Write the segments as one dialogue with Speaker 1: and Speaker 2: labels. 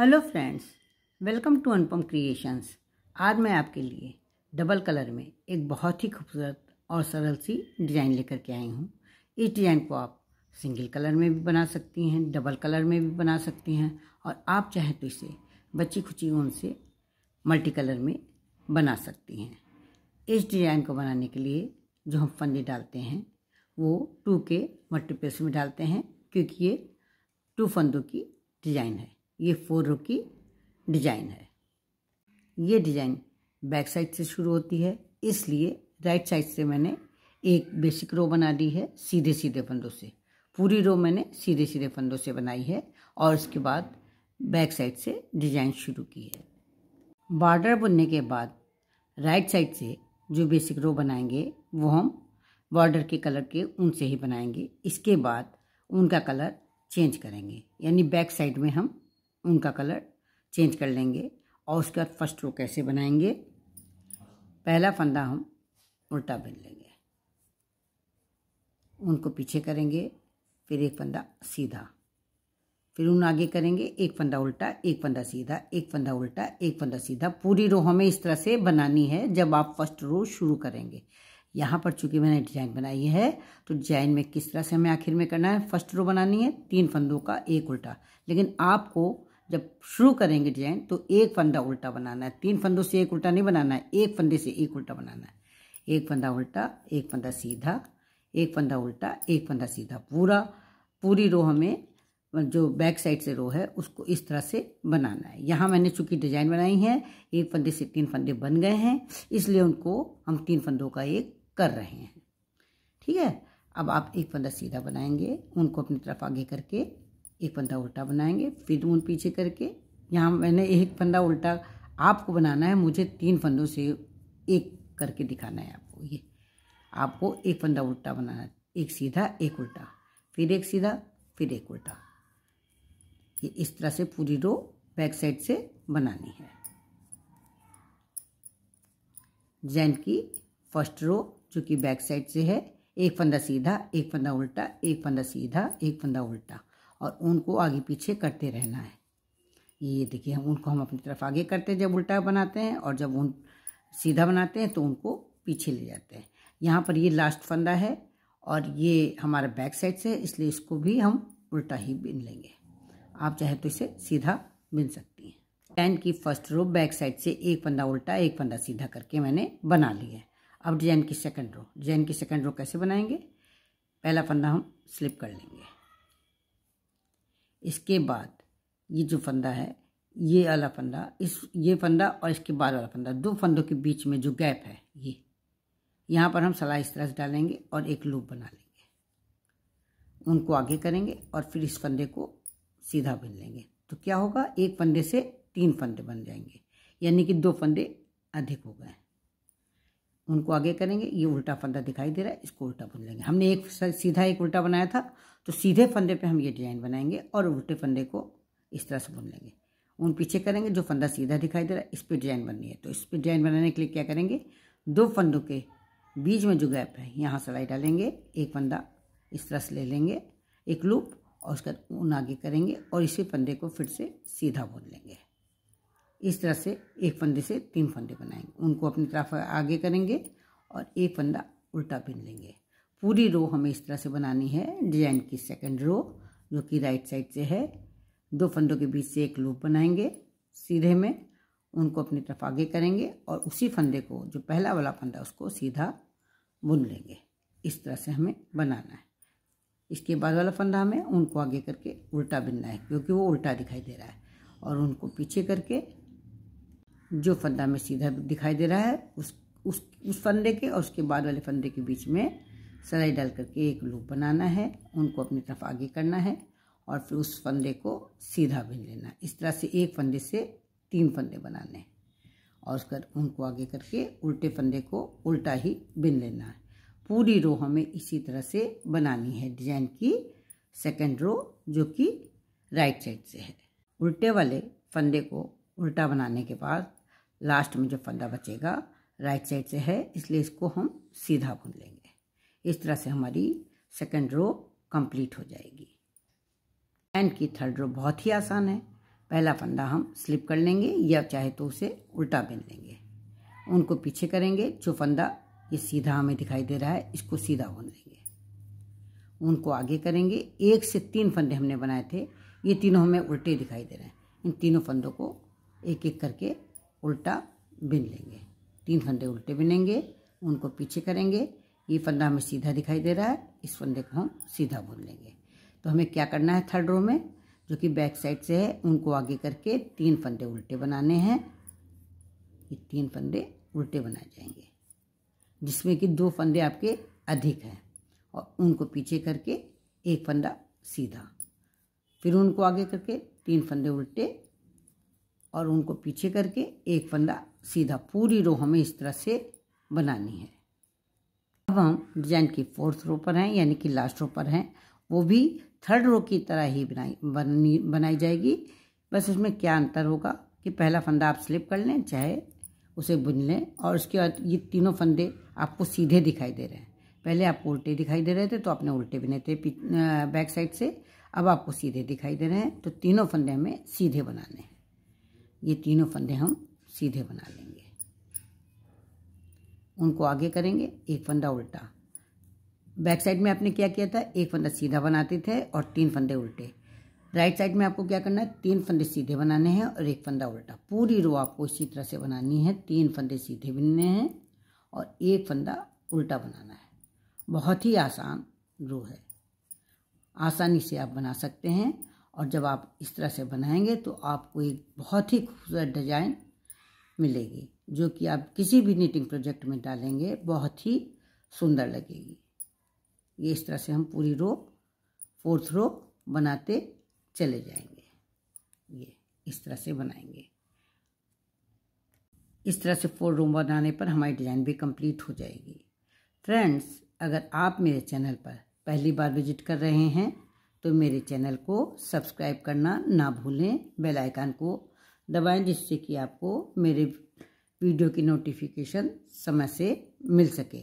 Speaker 1: hello friends welcome to Anupam creations आज मैं आपके लिए डबल कलर में एक बहुत ही खूबसूरत और सरल सी डिज़ाइन लेकर के आई हूँ इस डिज़ाइन को आप सिंगल कलर में भी बना सकती हैं डबल कलर में भी बना सकती हैं और आप चाहें तो इसे बच्ची खुची ऊन से मल्टी कलर में बना सकती हैं इस डिज़ाइन को बनाने के लिए जो हम फंदे डालते हैं वो टू के मल्टीपल्स में डालते हैं क्योंकि ये टू फंदों की डिज़ाइन है ये फोर रो की डिजाइन है ये डिजाइन बैक साइड से शुरू होती है इसलिए राइट साइड से मैंने एक बेसिक रो बना दी है सीधे सीधे फंदों से पूरी रो मैंने सीधे सीधे फंदों से बनाई है और उसके बाद बैक साइड से डिजाइन शुरू की है बॉर्डर बुनने के बाद राइट साइड से जो बेसिक रो बनाएंगे वो हम बॉर्डर के कलर के ऊन से ही बनाएंगे इसके बाद उनका कलर चेंज करेंगे यानी बैक साइड में हम उनका कलर चेंज कर लेंगे और उसके बाद फर्स्ट रो कैसे बनाएंगे पहला फंदा हम उल्टा बिन लेंगे उनको पीछे करेंगे फिर एक फंदा सीधा फिर उन आगे करेंगे एक फंदा उल्टा एक फंदा सीधा एक फंदा उल्टा एक फंदा सीधा पूरी रो हमें इस तरह से बनानी है जब आप फर्स्ट रो शुरू करेंगे यहाँ पर चूंकि मैंने डिजाइन बनाई है तो डिजाइन में किस तरह से हमें आखिर में करना है फर्स्ट रो बनानी है तीन फंदों का एक उल्टा लेकिन आपको जब शुरू करेंगे डिजाइन तो एक फंदा उल्टा बनाना है तीन फंदों से एक उल्टा नहीं बनाना है एक फंदे से एक उल्टा बनाना है एक फंदा उल्टा एक फंदा सीधा एक फंदा उल्टा एक फंदा सीधा पूरा पूरी रो हमें जो बैक साइड से रो है उसको इस तरह से बनाना है यहाँ मैंने चूंकि डिजाइन बनाई है एक फंदे से तीन फंदे बन गए हैं इसलिए उनको हम तीन फंदों का एक कर रहे हैं ठीक है अब आप एक फंदा सीधा बनाएंगे उनको अपनी तरफ आगे करके एक पंदा उल्टा बनाएंगे फिर उन पीछे करके यहाँ मैंने एक पंदा उल्टा आपको बनाना है मुझे तीन फंदों से एक करके दिखाना है आपको ये आपको एक फंदा उल्टा बनाना है एक सीधा एक उल्टा फिर एक सीधा फिर एक उल्टा ये इस तरह से पूरी रो बैक साइड से बनानी है जैन की फर्स्ट रो जो कि बैक साइड से है एक फंदा सीधा एक फंदा उल्टा एक फंदा सीधा एक फंदा उल्टा और उनको आगे पीछे करते रहना है ये देखिए हम उनको हम अपनी तरफ आगे करते हैं जब उल्टा बनाते हैं और जब उन सीधा बनाते हैं तो उनको पीछे ले जाते हैं यहाँ पर ये लास्ट फंदा है और ये हमारा बैक साइड से इसलिए इसको भी हम उल्टा ही बिन लेंगे आप चाहे तो इसे सीधा बिन सकती हैं डिजाइन की फर्स्ट रो बैक साइड से एक फंदा उल्टा एक फंदा सीधा करके मैंने बना लिया है अब डिजाइन की सेकंड रो डिजाइन की सेकंड रो कैसे बनाएंगे पहला फंदा हम स्लिप कर लेंगे इसके बाद ये जो फंदा है ये वाला फंदा इस ये फंदा और इसके बाद वाला फंदा दो फंदों के बीच में जो गैप है ये यहाँ पर हम सलाई इस तरह से डालेंगे और एक लूप बना लेंगे उनको आगे करेंगे और फिर इस फंदे को सीधा बन लेंगे तो क्या होगा एक फंदे से तीन फंदे बन जाएंगे यानी कि दो फंदे अधिक हो गए उनको आगे करेंगे ये उल्टा फंदा दिखाई दे रहा है इसको उल्टा बन लेंगे हमने एक सीधा एक उल्टा बनाया था तो सीधे फंदे पे हम ये डिजाइन बनाएंगे और उल्टे फंदे को इस तरह से बुन लेंगे उन पीछे करेंगे जो फंदा सीधा दिखाई दे रहा है इस पर डिजाइन बननी है तो इस पर डिजाइन बनाने के लिए क्या करेंगे दो फंदों के बीच में जो गैप है यहाँ सिलाई डालेंगे एक फंदा इस तरह से ले लेंगे एक लूप और बाद ऊन आगे करेंगे और इसी फंदे को फिर से सीधा बुन लेंगे इस तरह से एक फंदे से तीन फंदे बनाएंगे उनको अपनी तरफ आगे करेंगे और एक फंदा उल्टा बिन लेंगे पूरी रो हमें इस तरह से बनानी है डिजाइन की सेकंड रो जो कि राइट साइड से है दो फंदों के बीच से एक लूप बनाएंगे सीधे में उनको अपनी तरफ आगे करेंगे और उसी फंदे को जो पहला वाला फंदा उसको सीधा बुन लेंगे इस तरह से हमें बनाना है इसके बाद वाला फंदा हमें उनको आगे करके उल्टा बिनना है क्योंकि वो उल्टा दिखाई दे रहा है और उनको पीछे करके जो फंदा में सीधा दिखाई दे रहा है उस उस उस फंदे के और उसके बाद वाले फंदे के बीच में सलाई डाल करके एक लूप बनाना है उनको अपनी तरफ आगे करना है और फिर उस फंदे को सीधा बिन लेना इस तरह से एक फंदे से तीन फंदे बनाने हैं और उसका उनको आगे करके उल्टे फंदे को उल्टा ही बिन लेना है पूरी रो हमें इसी तरह से बनानी है डिजाइन की सेकेंड रो जो कि राइट साइड से है उल्टे वाले फंदे को उल्टा बनाने के बाद लास्ट में जो फंदा बचेगा राइट साइड से है इसलिए इसको हम सीधा बुन लेंगे इस तरह से हमारी सेकेंड रो कंप्लीट हो जाएगी एंड की थर्ड रो बहुत ही आसान है पहला फंदा हम स्लिप कर लेंगे या चाहे तो उसे उल्टा बिन लेंगे उनको पीछे करेंगे जो फंदा ये सीधा हमें दिखाई दे रहा है इसको सीधा बुन लेंगे उनको आगे करेंगे एक से तीन फंदे हमने बनाए थे ये तीनों हमें उल्टे दिखाई दे रहे हैं इन तीनों फंदों को एक एक करके उल्टा बिन लेंगे तीन फंदे उल्टे बिनेंगे उनको पीछे करेंगे ये फंदा हमें सीधा दिखाई दे रहा है इस फंदे को हम सीधा बुन लेंगे तो हमें क्या करना है थर्ड रो में जो कि बैक साइड से है उनको आगे करके तीन फंदे उल्टे बनाने हैं ये तीन फंदे उल्टे बनाए जाएंगे जिसमें कि दो फंदे आपके अधिक हैं और उनको पीछे करके एक फंदा सीधा फिर उनको आगे करके तीन फंदे उल्टे और उनको पीछे करके एक फंदा सीधा पूरी रो हमें इस तरह से बनानी है अब हम डिजाइन की फोर्थ रो पर हैं यानी कि लास्ट रो पर हैं वो भी थर्ड रो की तरह ही बनाई बनी बनाई जाएगी बस उसमें क्या अंतर होगा कि पहला फंदा आप स्लिप कर लें चाहे उसे बुन लें और उसके बाद ये तीनों फंदे आपको सीधे दिखाई दे रहे हैं पहले आपको उल्टे दिखाई दे रहे थे तो आपने उल्टे बिने थे बैक साइड से अब आपको सीधे दिखाई दे रहे हैं तो तीनों फंदे हमें सीधे बनाने हैं ये तीनों फंदे हम सीधे बना लेंगे उनको आगे करेंगे एक फंदा उल्टा बैक साइड में आपने क्या किया था एक फंदा सीधा बनाते थे और तीन फंदे उल्टे राइट साइड में आपको क्या करना है तीन फंदे सीधे बनाने हैं और एक फंदा उल्टा पूरी रो आपको इसी तरह से बनानी है तीन फंदे सीधे बनने हैं और एक फंदा उल्टा बनाना है बहुत ही आसान रो है आसानी से आप बना सकते हैं और जब आप इस तरह से बनाएंगे तो आपको एक बहुत ही खूबसूरत डिजाइन मिलेगी जो कि आप किसी भी नीटिंग प्रोजेक्ट में डालेंगे बहुत ही सुंदर लगेगी ये इस तरह से हम पूरी रो फोर्थ रो बनाते चले जाएंगे ये इस तरह से बनाएंगे इस तरह से फोर रो बनाने पर हमारी डिज़ाइन भी कंप्लीट हो जाएगी फ्रेंड्स अगर आप मेरे चैनल पर पहली बार विजिट कर रहे हैं तो मेरे चैनल को सब्सक्राइब करना ना भूलें बेल आइकन को दबाएं जिससे कि आपको मेरे वीडियो की नोटिफिकेशन समय से मिल सके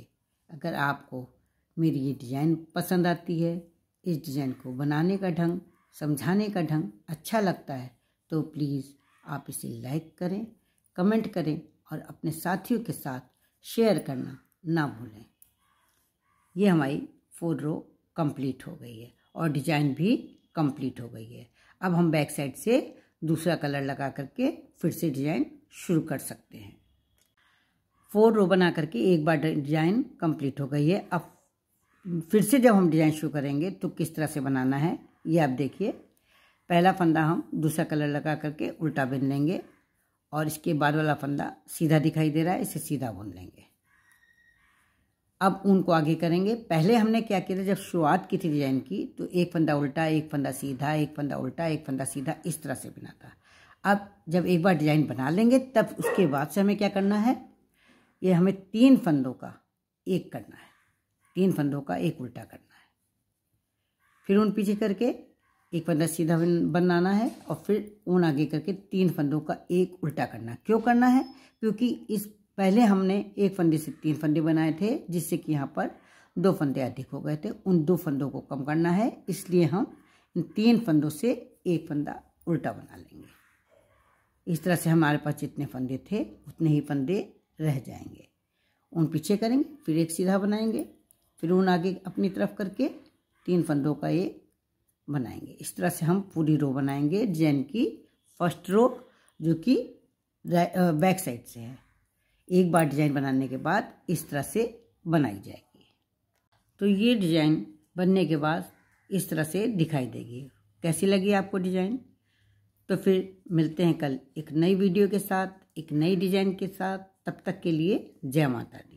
Speaker 1: अगर आपको मेरी ये डिज़ाइन पसंद आती है इस डिज़ाइन को बनाने का ढंग समझाने का ढंग अच्छा लगता है तो प्लीज़ आप इसे लाइक करें कमेंट करें और अपने साथियों के साथ शेयर करना ना भूलें ये हमारी फोर रो कंप्लीट हो गई है और डिज़ाइन भी कंप्लीट हो गई है अब हम बैक साइड से दूसरा कलर लगा करके फिर से डिजाइन शुरू कर सकते हैं फोर रो बना करके एक बार डिजाइन कंप्लीट हो गई है अब फिर से जब हम डिजाइन शुरू करेंगे तो किस तरह से बनाना है ये आप देखिए पहला फंदा हम दूसरा कलर लगा करके उल्टा बुन लेंगे और इसके बाद वाला फंदा सीधा दिखाई दे रहा है इसे सीधा बुन लेंगे अब उनको आगे करेंगे पहले हमने क्या किया था जब शुरुआत की थी डिजाइन की तो एक फंदा उल्टा एक फंदा सीधा एक फंदा उल्टा एक फंदा सीधा इस तरह से बना था अब जब एक बार डिजाइन बना लेंगे तब उसके बाद से हमें क्या करना है ये हमें तीन फंदों का एक करना है तीन फंदों का एक उल्टा करना है फिर उन पीछे करके एक फंदा सीधा बनाना है और फिर ऊन आगे करके तीन फंदों का एक उल्टा करना क्यों करना है क्योंकि इस पहले हमने एक फंदे से तीन फंदे बनाए थे जिससे कि यहाँ पर दो फंदे अधिक हो गए थे उन दो फंदों को कम करना है इसलिए हम इन तीन फंदों से एक फंदा उल्टा बना लेंगे इस तरह से हमारे पास जितने फंदे थे उतने ही फंदे रह जाएंगे उन पीछे करेंगे फिर एक सीधा बनाएंगे फिर उन आगे अपनी तरफ करके तीन फंदों का ये बनाएंगे इस तरह से हम पूरी रो बनाएंगे जैन की फर्स्ट रो जो कि बैक साइड से है एक बार डिज़ाइन बनाने के बाद इस तरह से बनाई जाएगी तो ये डिज़ाइन बनने के बाद इस तरह से दिखाई देगी कैसी लगी आपको डिज़ाइन तो फिर मिलते हैं कल एक नई वीडियो के साथ एक नई डिज़ाइन के साथ तब तक के लिए जय माता दी